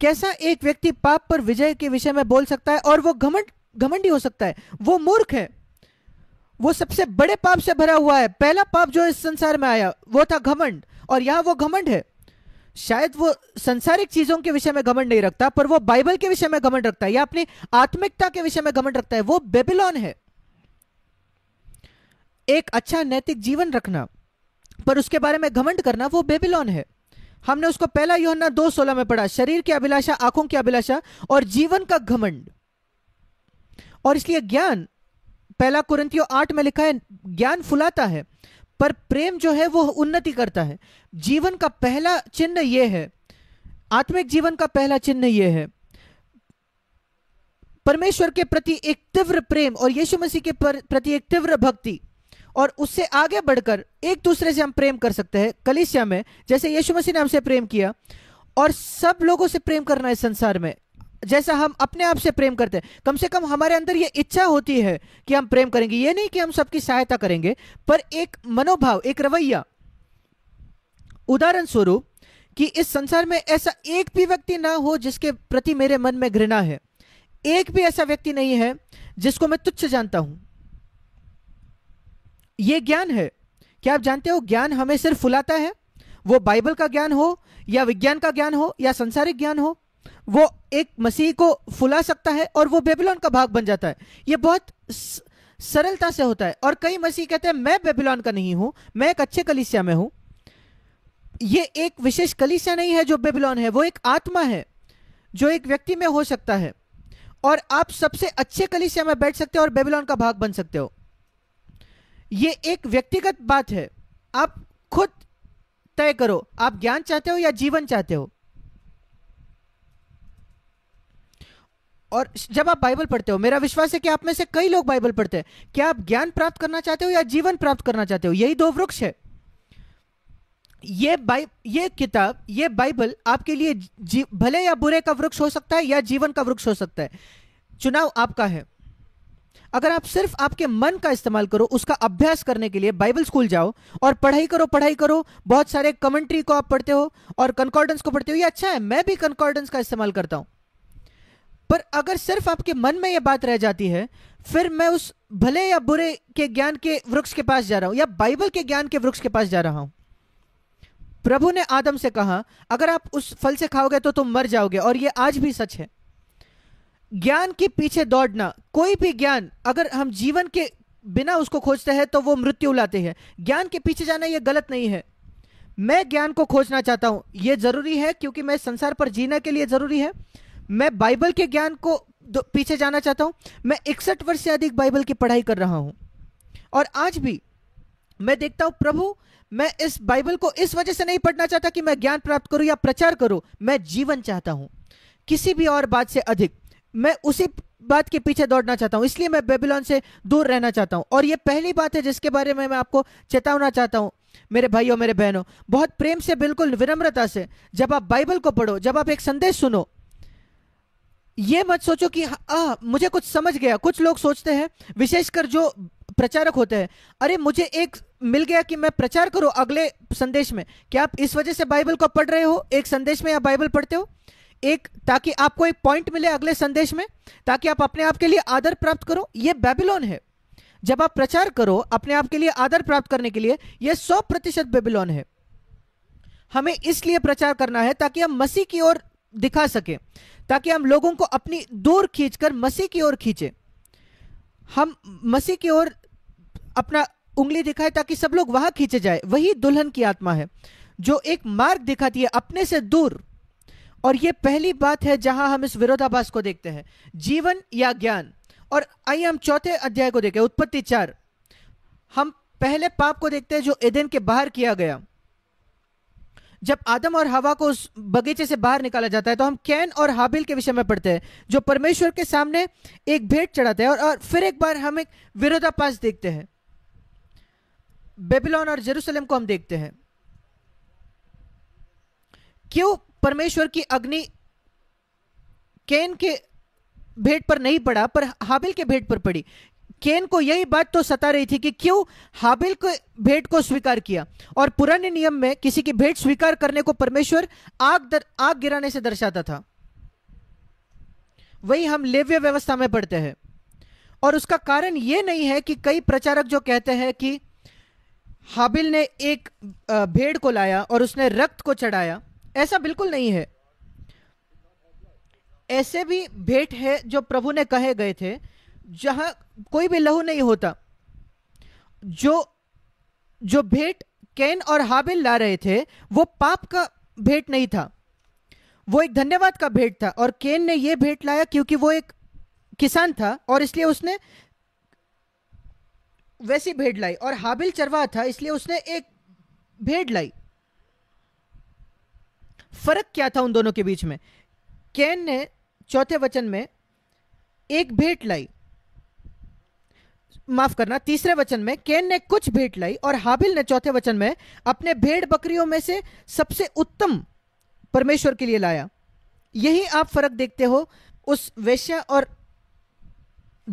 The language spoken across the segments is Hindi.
कैसा एक व्यक्ति पाप पर विजय के विषय में बोल सकता है और वो घमंड घमंडी हो सकता है वो मूर्ख है वो सबसे बड़े पाप से भरा हुआ है पहला पाप जो इस संसार में आया वो था घमंड और यहां वो घमंड है शायद वो संसारिक चीजों के विषय में घमंड नहीं रखता पर वो बाइबल के विषय में घमंड रखता है या अपनी आत्मिकता के विषय में घमंड रखता है वो बेबीलोन है एक अच्छा नैतिक जीवन रखना पर उसके बारे में घमंड करना वो बेबीलोन है हमने उसको पहला योहना दो सोलह में पढ़ा शरीर की अभिलाषा आंखों की अभिलाषा और जीवन का घमंड और इसलिए ज्ञान पहला कुरंतियों आठ में लिखा है ज्ञान फुलाता है पर प्रेम जो है वो उन्नति करता है जीवन का पहला चिन्ह यह है आत्मिक जीवन का पहला चिन्ह यह है परमेश्वर के प्रति एक तीव्र प्रेम और यीशु मसीह के प्रति एक तीव्र भक्ति और उससे आगे बढ़कर एक दूसरे से हम प्रेम कर सकते हैं कलिसिया में जैसे यीशु मसीह ने हमसे प्रेम किया और सब लोगों से प्रेम करना है संसार में जैसा हम अपने आप से प्रेम करते हैं कम से कम हमारे अंदर ये इच्छा होती है कि हम प्रेम करेंगे ये नहीं कि हम सबकी सहायता करेंगे पर एक मनोभाव एक रवैया उदाहरण स्वरूप कि इस संसार में ऐसा एक भी व्यक्ति ना हो जिसके प्रति मेरे मन में घृणा है एक भी ऐसा व्यक्ति नहीं है जिसको मैं तुच्छ जानता हूं ये ज्ञान है क्या आप जानते हो ज्ञान हमें सिर्फ फुलाता है वो बाइबल का ज्ञान हो या विज्ञान का ज्ञान हो या संसारिक ज्ञान हो वो एक मसीह को फुला सकता है और वो बेबीलोन का भाग बन जाता है ये बहुत सरलता से होता है और कई मसीह कहते हैं मैं बेबीलोन का नहीं हूं मैं एक अच्छे कलिसिया में हूं ये एक विशेष कलिसिया नहीं है जो बेबीलोन है वो एक आत्मा है जो एक व्यक्ति में हो सकता है और आप सबसे अच्छे कलिसिया में बैठ सकते हो और बेबीलोन का भाग बन सकते हो ये एक व्यक्तिगत बात है आप खुद तय करो आप ज्ञान चाहते हो या जीवन चाहते हो और जब आप बाइबल पढ़ते हो मेरा विश्वास है कि आप में से कई लोग बाइबल पढ़ते हैं क्या आप ज्ञान प्राप्त करना चाहते हो या जीवन प्राप्त करना चाहते हो यही दो वृक्ष है ये बाइब ये किताब ये बाइबल आपके लिए भले या बुरे का वृक्ष हो सकता है या जीवन का वृक्ष हो सकता है चुनाव आपका है अगर आप सिर्फ आपके मन का इस्तेमाल करो उसका अभ्यास करने के लिए बाइबल स्कूल जाओ और पढ़ाई करो पढ़ाई करो बहुत सारे कमेंट्री को आप पढ़ते हो और कंकॉर्डेंस को पढ़ते हो ये अच्छा है मैं भी कंकॉर्डेंस का इस्तेमाल करता हूं पर अगर सिर्फ आपके मन में यह बात रह जाती है फिर मैं उस भले या बुरे के ज्ञान के वृक्ष के पास जा रहा हूं या बाइबल के ज्ञान के वृक्ष के पास जा रहा हूं प्रभु ने आदम से कहा अगर आप उस फल से खाओगे तो तुम मर जाओगे और ये आज भी सच है ज्ञान के पीछे दौड़ना कोई भी ज्ञान अगर हम जीवन के बिना उसको खोजते हैं तो वो मृत्यु लाते हैं ज्ञान के पीछे जाना ये गलत नहीं है मैं ज्ञान को खोजना चाहता हूं ये ज़रूरी है क्योंकि मैं संसार पर जीने के लिए ज़रूरी है मैं बाइबल के ज्ञान को पीछे जाना चाहता हूं मैं इकसठ वर्ष से अधिक बाइबल की पढ़ाई कर रहा हूं और आज भी मैं देखता हूं प्रभु मैं इस बाइबल को इस वजह से नहीं पढ़ना चाहता कि मैं ज्ञान प्राप्त करूं या प्रचार करूं मैं जीवन चाहता हूं किसी भी और बात से अधिक मैं उसी बात के पीछे दौड़ना चाहता हूं इसलिए मैं बेबीलोन से दूर रहना चाहता हूं और यह पहली बात है जिसके बारे में मैं आपको चेतावना चाहता हूं मेरे भाइयों मेरे बहनों बहुत प्रेम से बिल्कुल विनम्रता से जब आप बाइबल को पढ़ो जब आप एक संदेश सुनो ये मत सोचो कि आ, मुझे कुछ समझ गया कुछ लोग सोचते हैं विशेषकर जो प्रचारक होते हैं अरे मुझे एक मिल गया कि मैं प्रचार करूं अगले संदेश में क्या आप इस वजह से बाइबल को पढ़ रहे हो एक संदेश में आप बाइबल पढ़ते हो एक ताकि आपको एक पॉइंट मिले अगले संदेश में ताकि आप अपने आप के लिए आदर प्राप्त करो ये बेबीलोन है जब आप प्रचार करो अपने आप के लिए आदर प्राप्त करने के लिए ये सौ प्रतिशत बेबीलोन है हमें इसलिए प्रचार करना है ताकि हम मसीह की ओर दिखा सके ताकि हम लोगों को अपनी दूर खींचकर मसीह की ओर खींचे हम मसीह की ओर अपना उंगली दिखाए ताकि सब लोग वहां खींचे जाए वही दुल्हन की आत्मा है जो एक मार्ग दिखाती है अपने से दूर और ये पहली बात है जहां हम इस विरोधाभास को देखते हैं जीवन या ज्ञान और आइए हम चौथे अध्याय को देखें उत्पत्ति चार हम पहले पाप को देखते हैं जो एदेन के बाहर किया गया जब आदम और हवा को उस बगीचे से बाहर निकाला जाता है तो हम कैन और हाबिल के विषय में पढ़ते हैं जो परमेश्वर के सामने एक भेंट चढ़ाते हैं और, और फिर एक बार हम एक विरोधापास देखते हैं बेबीलोन और जेरूसलम को हम देखते हैं क्यों परमेश्वर की अग्नि केन के भेंट पर नहीं पड़ा पर हाबिल के भेंट पर पड़ी केन को यही बात तो सता रही थी कि क्यों हाबिल को भेंट को स्वीकार किया और पुराने नियम में किसी की भेंट स्वीकार करने को परमेश्वर आग दर, आग गिराने से दर्शाता था वही हम लेव्य व्यवस्था में पढ़ते हैं और उसका कारण यह नहीं है कि कई प्रचारक जो कहते हैं कि हाबिल ने एक भेड़ को लाया और उसने रक्त को चढ़ाया ऐसा बिल्कुल नहीं है ऐसे भी भेंट है जो प्रभु ने कहे गए थे जहां कोई भी लहू नहीं होता जो जो भेंट कैन और हाबिल ला रहे थे वो पाप का भेंट नहीं था वो एक धन्यवाद का भेंट था और केन ने यह भेंट लाया क्योंकि वो एक किसान था और इसलिए उसने वैसी भेंट लाई और हाबिल चरवा था इसलिए उसने एक भेंट लाई फर्क क्या था उन दोनों के बीच में कैन ने चौथे वचन में एक भेंट लाई माफ करना तीसरे वचन में कैन ने कुछ भेंट लाई और हाबिल ने चौथे वचन में अपने भेड़ बकरियों में से सबसे उत्तम परमेश्वर के लिए लाया यही आप फर्क देखते हो उस वेश्या और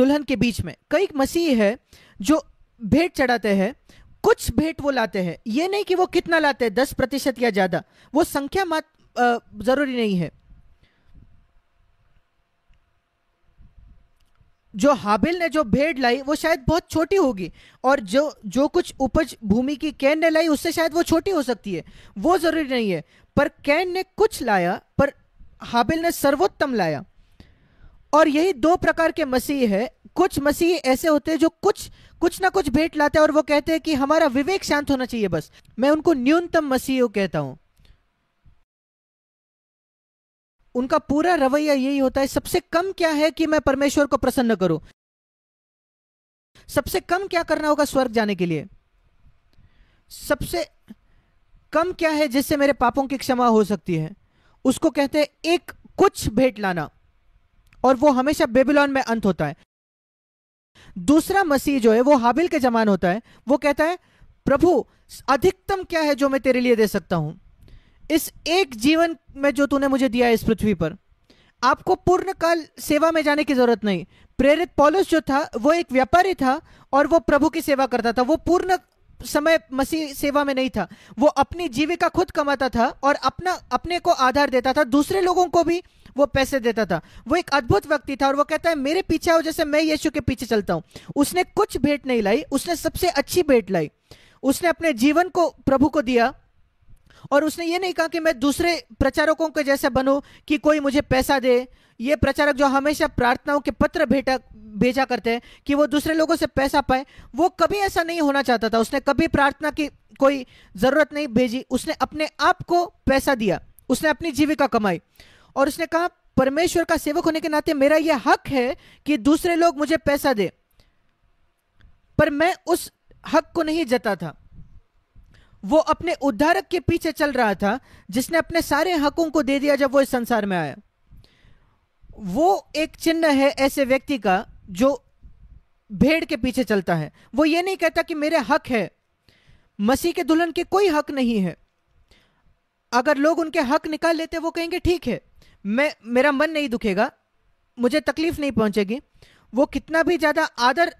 दुल्हन के बीच में कई मसीह है जो भेंट चढ़ाते हैं कुछ भेंट वो लाते हैं ये नहीं कि वो कितना लाते हैं दस प्रतिशत या ज्यादा वो संख्या मात्र ज़रूरी नहीं है जो हाबिल ने जो भेड़ लाई वो शायद बहुत छोटी होगी और जो जो कुछ उपज भूमि की कैन ने लाई उससे शायद वो छोटी हो सकती है वो ज़रूरी नहीं है पर कैन ने कुछ लाया पर हाबिल ने सर्वोत्तम लाया और यही दो प्रकार के मसीह है कुछ मसीह ऐसे होते हैं जो कुछ कुछ ना कुछ भेंट लाते हैं और वो कहते हैं कि हमारा विवेक शांत होना चाहिए बस मैं उनको न्यूनतम मसीह कहता हूं उनका पूरा रवैया यही होता है सबसे कम क्या है कि मैं परमेश्वर को प्रसन्न करूं सबसे कम क्या करना होगा स्वर्ग जाने के लिए सबसे कम क्या है जिससे मेरे पापों की क्षमा हो सकती है उसको कहते हैं एक कुछ भेंट लाना और वो हमेशा बेबीलोन में अंत होता है दूसरा मसीह जो है वो हाबिल के जमान होता है वो कहता है प्रभु अधिकतम क्या है जो मैं तेरे लिए दे सकता हूं इस एक जीवन में जो तूने मुझे दिया है इस पृथ्वी पर आपको पूर्ण काल सेवा में जाने की जरूरत नहीं प्रेरित पॉलस जो था वो एक व्यापारी था और वो प्रभु की सेवा करता था वो पूर्ण समय मसीह सेवा में नहीं था वो अपनी जीविका खुद कमाता था और अपना अपने को आधार देता था दूसरे लोगों को भी वो पैसे देता था वो एक अद्भुत व्यक्ति था और वो कहता है मेरे पीछे आओ जैसे मैं यीशु के पीछे चलता हूं उसने कुछ भेंट नहीं लाई उसने सबसे अच्छी भेंट लाई उसने अपने जीवन को प्रभु को दिया और उसने ये नहीं कहा कि मैं दूसरे प्रचारकों के जैसा बनूं कि कोई मुझे पैसा दे ये प्रचारक जो हमेशा प्रार्थनाओं के पत्र भेटा भेजा करते हैं कि वो दूसरे लोगों से पैसा पाए वो कभी ऐसा नहीं होना चाहता था उसने कभी प्रार्थना की कोई ज़रूरत नहीं भेजी उसने अपने आप को पैसा दिया उसने अपनी जीविका कमाई और उसने कहा परमेश्वर का सेवक होने के नाते मेरा यह हक है कि दूसरे लोग मुझे पैसा दे पर मैं उस हक को नहीं जता था वो अपने उद्धारक के पीछे चल रहा था जिसने अपने सारे हकों को दे दिया जब वो इस संसार में आया वो एक चिन्ह है ऐसे व्यक्ति का जो भेड़ के पीछे चलता है वो ये नहीं कहता कि मेरे हक है मसीह के दुल्हन के कोई हक नहीं है अगर लोग उनके हक निकाल लेते वो कहेंगे ठीक है मैं मेरा मन नहीं दुखेगा मुझे तकलीफ नहीं पहुंचेगी वो कितना भी ज़्यादा आदर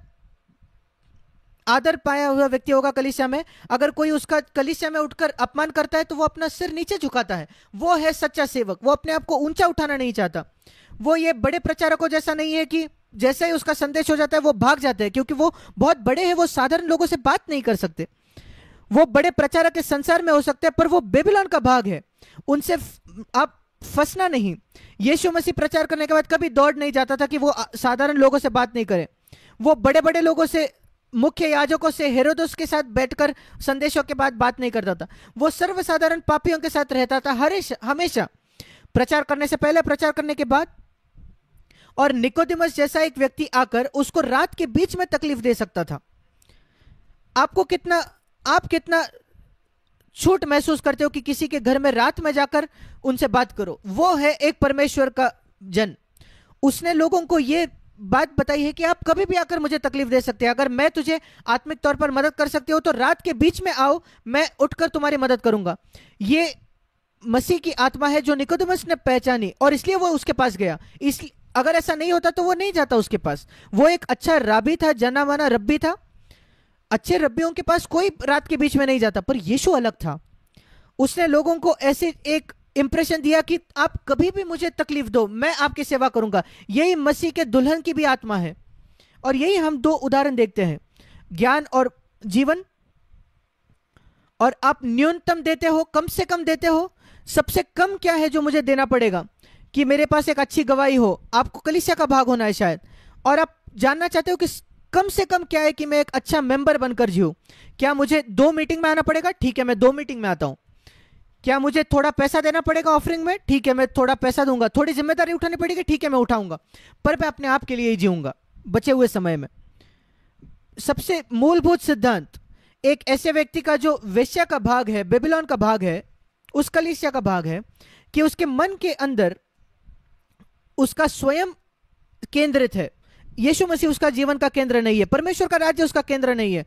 आदर पाया हुआ व्यक्ति होगा कलिसिया में अगर कोई उसका कलिसिया में उठकर अपमान करता है तो वो अपना सिर नीचे झुकाता है वो है सच्चा सेवक वो अपने आप को ऊंचा उठाना नहीं चाहता वो ये बड़े प्रचारकों जैसा नहीं है कि जैसे ही उसका संदेश हो जाता है वो भाग जाते हैं क्योंकि वो बहुत बड़े हैं वो साधारण लोगों से बात नहीं कर सकते वो बड़े प्रचारक के संसार में हो सकते हैं पर वो बेबीलोन का भाग है उनसे आप फंसना नहीं यीशु मसीह प्रचार करने के बाद कभी दौड़ नहीं जाता था कि वो साधारण लोगों से बात नहीं करे वो बड़े बड़े लोगों से मुख्य याजकों से हेरोदोस के साथ बैठकर संदेशों के बाद बात नहीं करता था वो सर्वसाधारण पापियों के साथ रहता था हरेश हमेशा प्रचार करने से पहले प्रचार करने के बाद और निकोदिमस जैसा एक व्यक्ति आकर उसको रात के बीच में तकलीफ दे सकता था आपको कितना आप कितना छूट महसूस करते हो कि किसी के घर में रात में जाकर उनसे बात करो वो है एक परमेश्वर का जन उसने लोगों को यह बात बताई है कि आप कभी भी आकर मुझे तकलीफ दे सकते हैं अगर मैं तुझे आत्मिक तौर पर मदद कर सकती हूँ तो रात के बीच में आओ मैं उठकर तुम्हारी मदद करूंगा ये मसीह की आत्मा है जो निकोदमस ने पहचानी और इसलिए वो उसके पास गया इसलिए अगर ऐसा नहीं होता तो वो नहीं जाता उसके पास वो एक अच्छा राबी था जाना माना रब्बी था अच्छे रब्बियों के पास कोई रात के बीच में नहीं जाता पर यीशु अलग था उसने लोगों को ऐसे एक इंप्रेशन दिया कि आप कभी भी मुझे तकलीफ दो मैं आपकी सेवा करूंगा यही मसीह के दुल्हन की भी आत्मा है और यही हम दो उदाहरण देखते हैं ज्ञान और जीवन और आप न्यूनतम देते हो कम से कम देते हो सबसे कम क्या है जो मुझे देना पड़ेगा कि मेरे पास एक अच्छी गवाही हो आपको कलिसिया का भाग होना है शायद और आप जानना चाहते हो कि कम से कम क्या है कि मैं एक अच्छा मेंबर बनकर जीऊ क्या मुझे दो मीटिंग में आना पड़ेगा ठीक है मैं दो मीटिंग में आता हूं क्या मुझे थोड़ा पैसा देना पड़ेगा ऑफरिंग में ठीक है मैं थोड़ा पैसा दूंगा थोड़ी जिम्मेदारी उठानी पड़ेगी ठीक है मैं उठाऊंगा पर मैं अपने आप के लिए ही जीऊंगा बचे हुए समय में सबसे मूलभूत सिद्धांत एक ऐसे व्यक्ति का जो वेश्या का भाग है बेबीलोन का भाग है उस कलिसिया का भाग है कि उसके मन के अंदर उसका स्वयं केंद्रित है यीशु मसीह उसका जीवन का केंद्र नहीं है परमेश्वर का राज्य उसका केंद्र नहीं है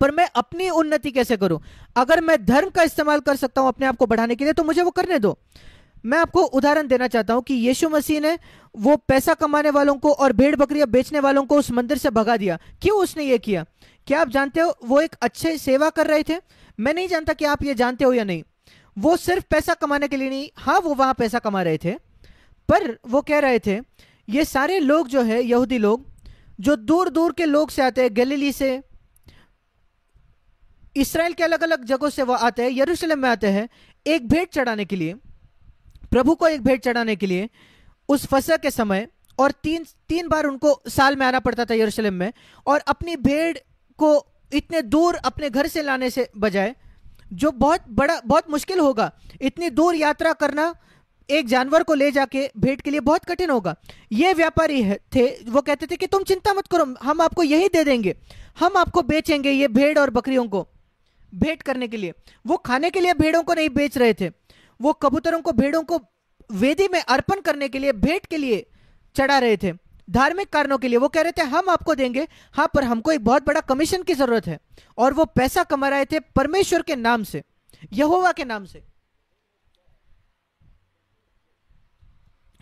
पर मैं अपनी उन्नति कैसे करूं अगर मैं धर्म का इस्तेमाल कर सकता हूं अपने आप को बढ़ाने के लिए तो मुझे वो करने दो मैं आपको उदाहरण देना चाहता हूं कि यीशु मसीह ने वो पैसा कमाने वालों को और भेड़ बकरियां बेचने वालों को उस मंदिर से भगा दिया क्यों उसने ये किया क्या आप जानते हो वो एक अच्छे सेवा कर रहे थे मैं नहीं जानता कि आप ये जानते हो या नहीं वो सिर्फ पैसा कमाने के लिए नहीं हाँ वो वहां पैसा कमा रहे थे पर वो कह रहे थे ये सारे लोग जो है यहूदी लोग जो दूर दूर के लोग से आते हैं गलीली से इसराइल के अलग अलग जगहों से वो आते हैं यरूशलेम में आते हैं एक भेंट चढ़ाने के लिए प्रभु को एक भेंट चढ़ाने के लिए उस फसल के समय और तीन तीन बार उनको साल में आना पड़ता था यरूशलेम में और अपनी भेड़ को इतने दूर अपने घर से लाने से बजाय जो बहुत बड़ा बहुत मुश्किल होगा इतनी दूर यात्रा करना एक जानवर को ले जाके भेंट के लिए बहुत कठिन होगा ये व्यापारी थे वो कहते थे कि तुम चिंता मत करो हम आपको यही दे देंगे हम आपको बेचेंगे ये भेड़ और बकरियों को भेंट करने के लिए वो खाने के लिए भेड़ों को नहीं बेच रहे थे वो कबूतरों को भेड़ों को वेदी में अर्पण करने के लिए भेंट के लिए चढ़ा रहे थे धार्मिक कारणों के लिए वो कह रहे थे हम आपको देंगे हाँ पर हमको एक बहुत बड़ा कमीशन की जरूरत है और वो पैसा कमा रहे थे परमेश्वर के नाम से यहोवा के नाम से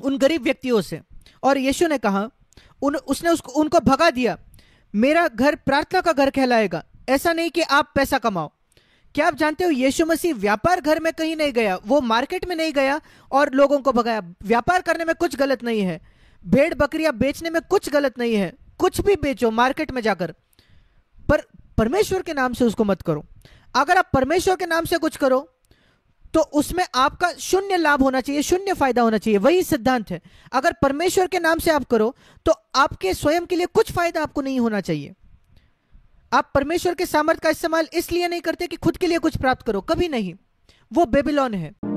उन गरीब व्यक्तियों से और यीशु ने कहा उन उसने उसको उनको भगा दिया मेरा घर प्रार्थना का घर कहलाएगा ऐसा नहीं कि आप पैसा कमाओ क्या आप जानते हो यीशु मसीह व्यापार घर में कहीं नहीं गया वो मार्केट में नहीं गया और लोगों को भगाया व्यापार करने में कुछ गलत नहीं है भेड़ बकरियां बेचने में कुछ गलत नहीं है कुछ भी बेचो मार्केट में जाकर पर परमेश्वर के नाम से उसको मत करो अगर आप परमेश्वर के नाम से कुछ करो तो उसमें आपका शून्य लाभ होना चाहिए शून्य फायदा होना चाहिए वही सिद्धांत है अगर परमेश्वर के नाम से आप करो तो आपके स्वयं के लिए कुछ फायदा आपको नहीं होना चाहिए आप परमेश्वर के सामर्थ्य का इस्तेमाल इसलिए नहीं करते कि खुद के लिए कुछ प्राप्त करो कभी नहीं वो बेबीलोन है